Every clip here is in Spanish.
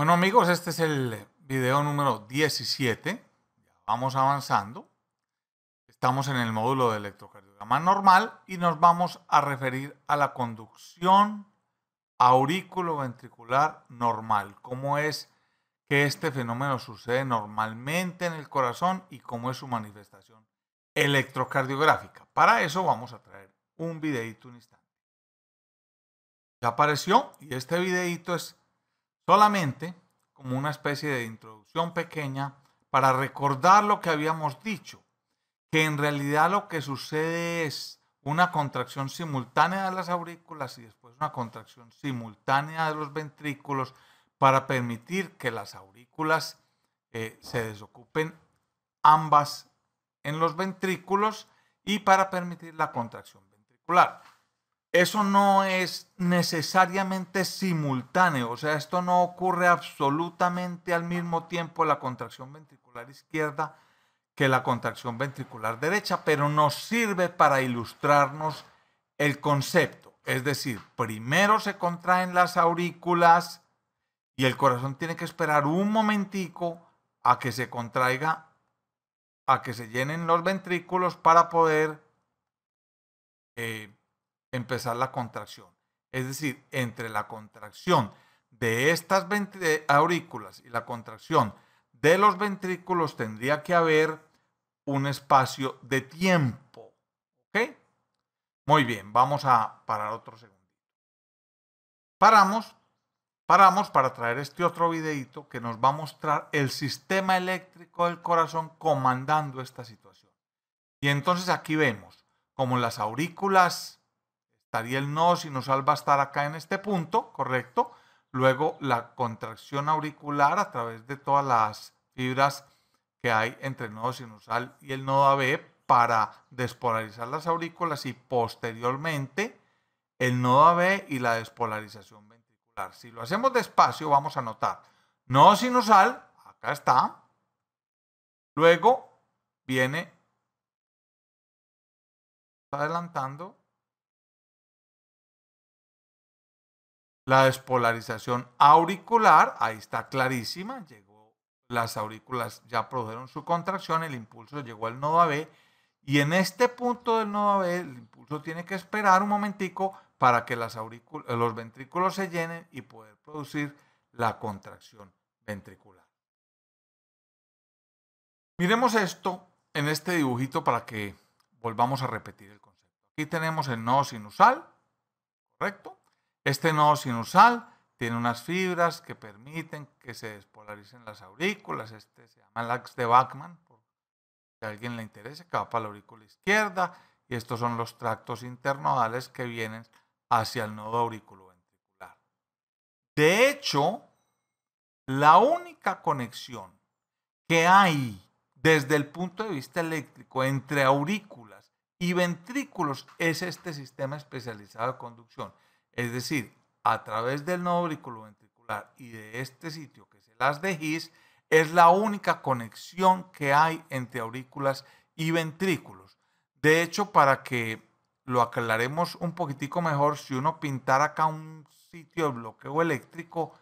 Bueno amigos, este es el video número 17. Vamos avanzando. Estamos en el módulo de electrocardiograma normal y nos vamos a referir a la conducción ventricular normal. Cómo es que este fenómeno sucede normalmente en el corazón y cómo es su manifestación electrocardiográfica. Para eso vamos a traer un videito un instante. Ya apareció y este videito es solamente como una especie de introducción pequeña para recordar lo que habíamos dicho, que en realidad lo que sucede es una contracción simultánea de las aurículas y después una contracción simultánea de los ventrículos para permitir que las aurículas eh, se desocupen ambas en los ventrículos y para permitir la contracción ventricular eso no es necesariamente simultáneo, o sea, esto no ocurre absolutamente al mismo tiempo la contracción ventricular izquierda que la contracción ventricular derecha, pero nos sirve para ilustrarnos el concepto. Es decir, primero se contraen las aurículas y el corazón tiene que esperar un momentico a que se contraiga, a que se llenen los ventrículos para poder... Eh, empezar la contracción. Es decir, entre la contracción de estas aurículas y la contracción de los ventrículos tendría que haber un espacio de tiempo. ¿Ok? Muy bien, vamos a parar otro segundo. Paramos, paramos para traer este otro videito que nos va a mostrar el sistema eléctrico del corazón comandando esta situación. Y entonces aquí vemos como las aurículas estaría el nodo sinusal va a estar acá en este punto, ¿correcto? Luego la contracción auricular a través de todas las fibras que hay entre el nodo sinusal y el nodo AB para despolarizar las aurículas y posteriormente el nodo AB y la despolarización ventricular. Si lo hacemos despacio, vamos a notar nodo sinusal, acá está. Luego viene, adelantando, La despolarización auricular, ahí está clarísima, llegó, las aurículas ya produjeron su contracción, el impulso llegó al nodo AB y en este punto del nodo AB el impulso tiene que esperar un momentico para que las eh, los ventrículos se llenen y poder producir la contracción ventricular. Miremos esto en este dibujito para que volvamos a repetir el concepto. Aquí tenemos el nodo sinusal, ¿correcto? Este nodo sinusal tiene unas fibras que permiten que se despolaricen las aurículas. Este se llama el axe de Bachmann, si a alguien le interesa, que va para la aurícula izquierda. Y estos son los tractos internodales que vienen hacia el nodo auriculoventricular. De hecho, la única conexión que hay desde el punto de vista eléctrico entre aurículas y ventrículos es este sistema especializado de conducción. Es decir, a través del nodo auriculoventricular y de este sitio que se las dejís, es la única conexión que hay entre aurículas y ventrículos. De hecho, para que lo aclaremos un poquitico mejor, si uno pintara acá un sitio de bloqueo eléctrico,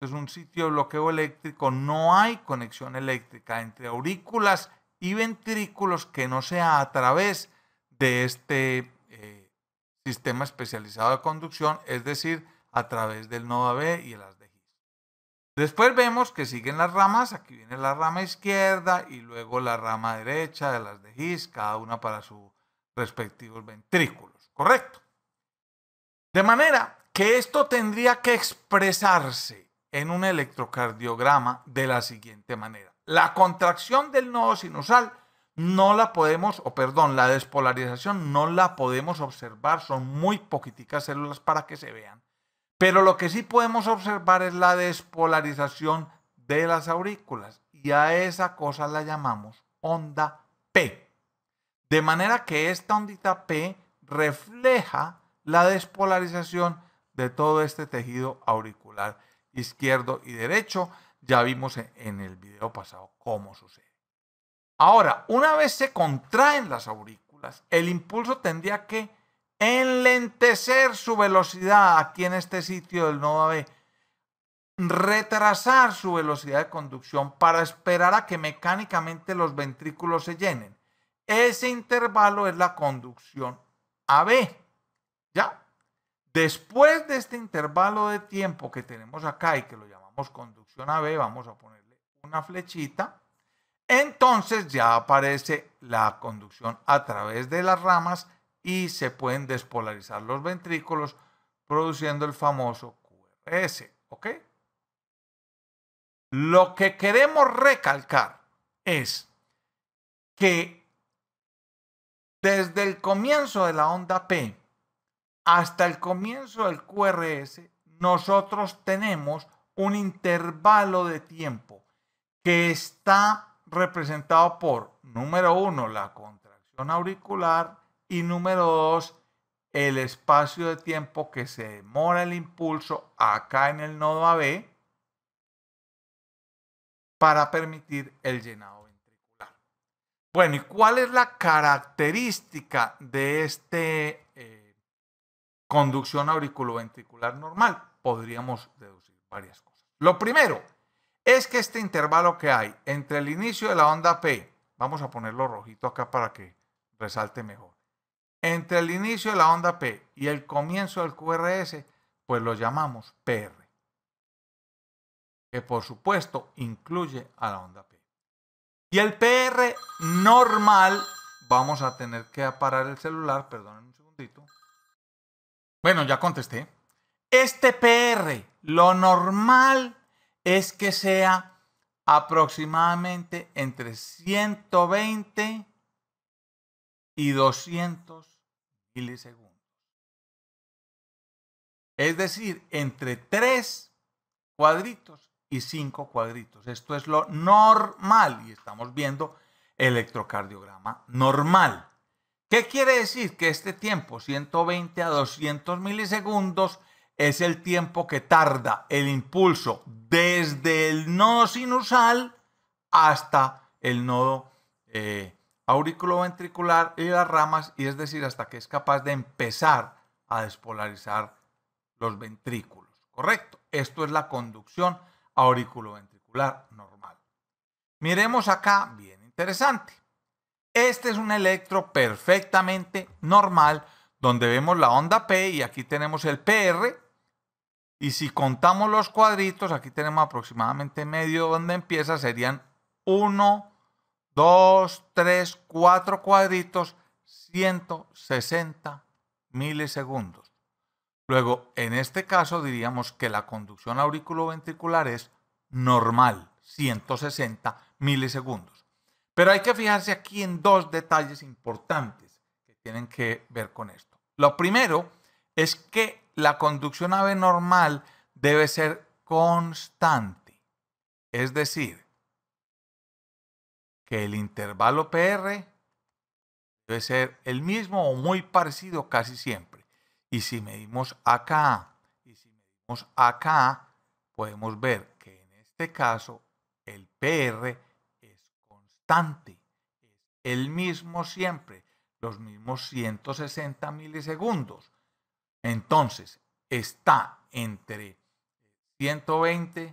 es un sitio de bloqueo eléctrico, no hay conexión eléctrica entre aurículas y ventrículos que no sea a través de este sistema especializado de conducción, es decir, a través del nodo AB y el as de Después vemos que siguen las ramas, aquí viene la rama izquierda y luego la rama derecha de las de cada una para sus respectivos ventrículos, ¿correcto? De manera que esto tendría que expresarse en un electrocardiograma de la siguiente manera. La contracción del nodo sinusal no la podemos, o perdón, la despolarización no la podemos observar, son muy poquiticas células para que se vean. Pero lo que sí podemos observar es la despolarización de las aurículas y a esa cosa la llamamos onda P. De manera que esta ondita P refleja la despolarización de todo este tejido auricular izquierdo y derecho. Ya vimos en el video pasado cómo sucede. Ahora, una vez se contraen las aurículas, el impulso tendría que enlentecer su velocidad aquí en este sitio del nodo AB, retrasar su velocidad de conducción para esperar a que mecánicamente los ventrículos se llenen. Ese intervalo es la conducción AB. ¿Ya? Después de este intervalo de tiempo que tenemos acá y que lo llamamos conducción AB, vamos a ponerle una flechita entonces ya aparece la conducción a través de las ramas y se pueden despolarizar los ventrículos produciendo el famoso QRS. ¿Ok? Lo que queremos recalcar es que desde el comienzo de la onda P hasta el comienzo del QRS, nosotros tenemos un intervalo de tiempo que está representado por, número uno, la contracción auricular y número dos, el espacio de tiempo que se demora el impulso acá en el nodo AB para permitir el llenado ventricular. Bueno, ¿y cuál es la característica de este eh, conducción auriculoventricular normal? Podríamos deducir varias cosas. Lo primero, es que este intervalo que hay entre el inicio de la onda P, vamos a ponerlo rojito acá para que resalte mejor, entre el inicio de la onda P y el comienzo del QRS, pues lo llamamos PR, que por supuesto incluye a la onda P. Y el PR normal, vamos a tener que parar el celular, en un segundito. Bueno, ya contesté. Este PR, lo normal es que sea aproximadamente entre 120 y 200 milisegundos. Es decir, entre 3 cuadritos y 5 cuadritos. Esto es lo normal y estamos viendo electrocardiograma normal. ¿Qué quiere decir? Que este tiempo, 120 a 200 milisegundos, es el tiempo que tarda el impulso desde el nodo sinusal hasta el nodo eh, auriculoventricular y las ramas, y es decir, hasta que es capaz de empezar a despolarizar los ventrículos. ¿Correcto? Esto es la conducción auriculoventricular normal. Miremos acá, bien interesante. Este es un electro perfectamente normal donde vemos la onda P y aquí tenemos el PR y si contamos los cuadritos, aquí tenemos aproximadamente medio donde empieza, serían 1, 2, 3, 4 cuadritos, 160 milisegundos. Luego, en este caso diríamos que la conducción auriculoventricular es normal, 160 milisegundos. Pero hay que fijarse aquí en dos detalles importantes que tienen que ver con esto. Lo primero es que la conducción normal debe ser constante. Es decir, que el intervalo PR debe ser el mismo o muy parecido casi siempre. Y si medimos acá, y si medimos acá, podemos ver que en este caso el PR es constante, es el mismo siempre, los mismos 160 milisegundos. Entonces, está entre 120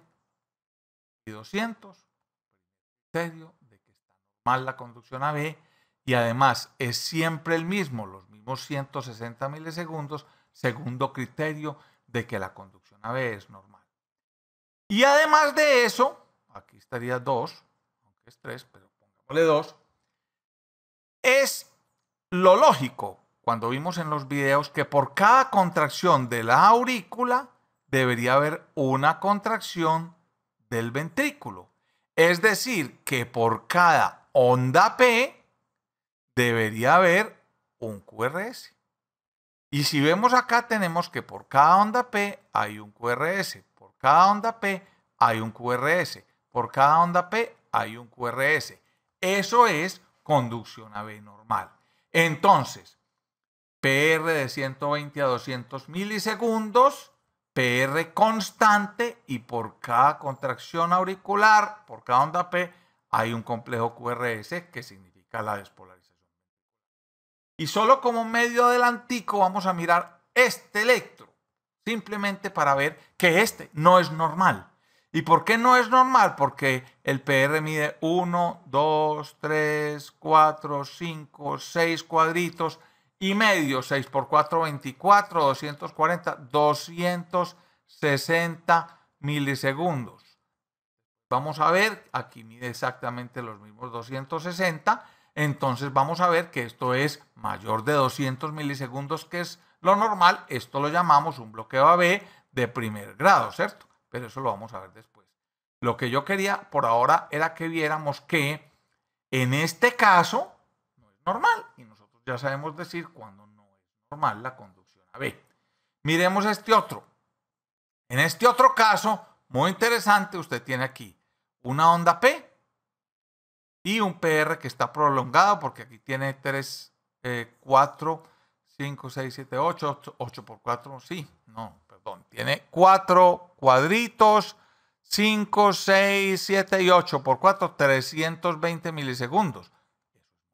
y 200, criterio de que está normal la conducción AB, y además es siempre el mismo, los mismos 160 milisegundos, segundo criterio de que la conducción B es normal. Y además de eso, aquí estaría 2, aunque es 3, pero pongámosle 2, es lo lógico cuando vimos en los videos que por cada contracción de la aurícula debería haber una contracción del ventrículo. Es decir, que por cada onda P debería haber un QRS. Y si vemos acá tenemos que por cada onda P hay un QRS, por cada onda P hay un QRS, por cada onda P hay un QRS. Eso es conducción AB normal. Entonces, PR de 120 a 200 milisegundos, PR constante y por cada contracción auricular, por cada onda P, hay un complejo QRS que significa la despolarización. Y solo como medio adelantico vamos a mirar este electro, simplemente para ver que este no es normal. ¿Y por qué no es normal? Porque el PR mide 1, 2, 3, 4, 5, 6 cuadritos y medio, 6 por 4, 24, 240, 260 milisegundos. Vamos a ver, aquí mide exactamente los mismos 260, entonces vamos a ver que esto es mayor de 200 milisegundos, que es lo normal, esto lo llamamos un bloqueo AB de primer grado, ¿cierto? Pero eso lo vamos a ver después. Lo que yo quería por ahora era que viéramos que en este caso no es normal y nosotros ya sabemos decir cuando no es normal la conducción A AB. Miremos este otro. En este otro caso, muy interesante, usted tiene aquí una onda P y un PR que está prolongado porque aquí tiene 3, 4, 5, 6, 7, 8, 8 por 4, sí, no, perdón, tiene 4 cuadritos, 5, 6, 7 y 8 por 4, 320 milisegundos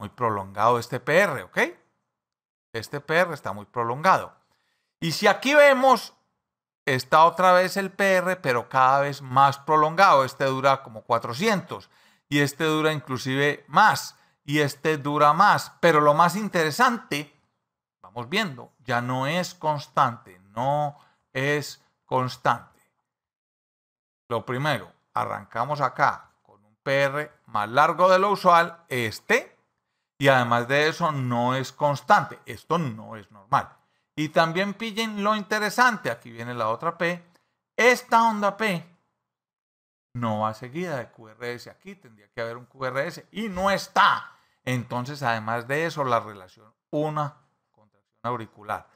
muy prolongado este PR, ¿ok? Este PR está muy prolongado. Y si aquí vemos, está otra vez el PR, pero cada vez más prolongado. Este dura como 400 y este dura inclusive más y este dura más. Pero lo más interesante, vamos viendo, ya no es constante, no es constante. Lo primero, arrancamos acá con un PR más largo de lo usual, este, y además de eso, no es constante. Esto no es normal. Y también pillen lo interesante. Aquí viene la otra P. Esta onda P no va seguida de QRS. Aquí tendría que haber un QRS y no está. Entonces, además de eso, la relación una contracción auricular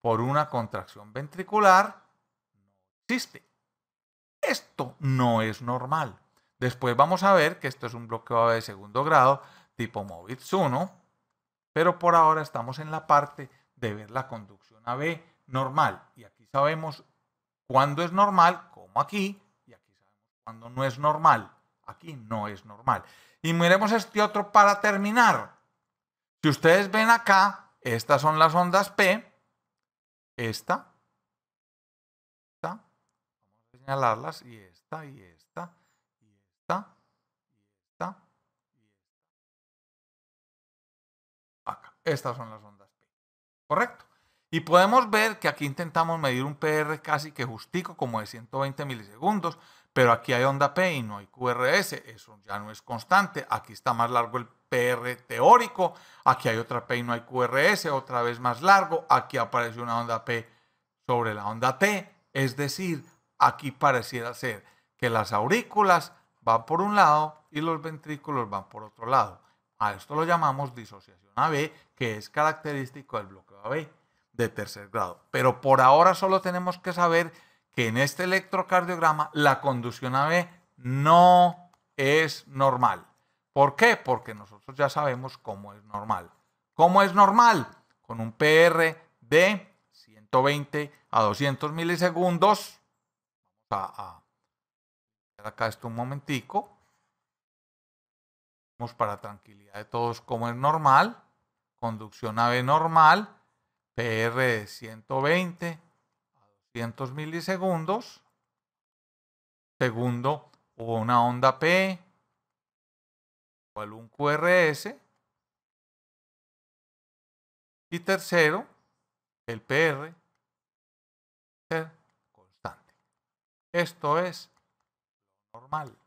por una contracción ventricular no existe. Esto no es normal. Después vamos a ver que esto es un bloqueo de segundo grado tipo Movitz 1, pero por ahora estamos en la parte de ver la conducción AB normal. Y aquí sabemos cuándo es normal, como aquí, y aquí sabemos cuándo no es normal. Aquí no es normal. Y miremos este otro para terminar. Si ustedes ven acá, estas son las ondas P, esta, esta, vamos a señalarlas, y esta, y esta, y esta, y esta, estas son las ondas P. Correcto. Y podemos ver que aquí intentamos medir un PR casi que justico, como de 120 milisegundos, pero aquí hay onda P y no hay QRS, eso ya no es constante, aquí está más largo el PR teórico, aquí hay otra P y no hay QRS, otra vez más largo, aquí aparece una onda P sobre la onda T, es decir, aquí pareciera ser que las aurículas van por un lado y los ventrículos van por otro lado. A esto lo llamamos disociación AB, que es característico del bloqueo AB de tercer grado. Pero por ahora solo tenemos que saber que en este electrocardiograma la conducción AB no es normal. ¿Por qué? Porque nosotros ya sabemos cómo es normal. ¿Cómo es normal? Con un PR de 120 a 200 milisegundos. Vamos acá esto un momentico para tranquilidad de todos como es normal, conducción ab normal, PR de 120 a 200 milisegundos, segundo hubo una onda P, igual un QRS, y tercero, el PR ser constante. Esto es normal.